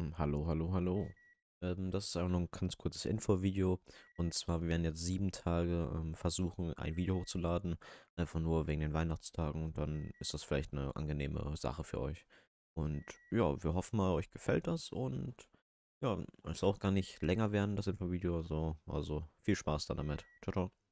Hm, hallo, hallo, hallo. Ähm, das ist auch noch ein ganz kurzes Infovideo. Und zwar, wir werden jetzt sieben Tage ähm, versuchen, ein Video hochzuladen. Einfach nur wegen den Weihnachtstagen. Und dann ist das vielleicht eine angenehme Sache für euch. Und ja, wir hoffen mal, euch gefällt das. Und ja, es soll auch gar nicht länger werden, das Infovideo. So. Also, also viel Spaß dann damit. Ciao, ciao.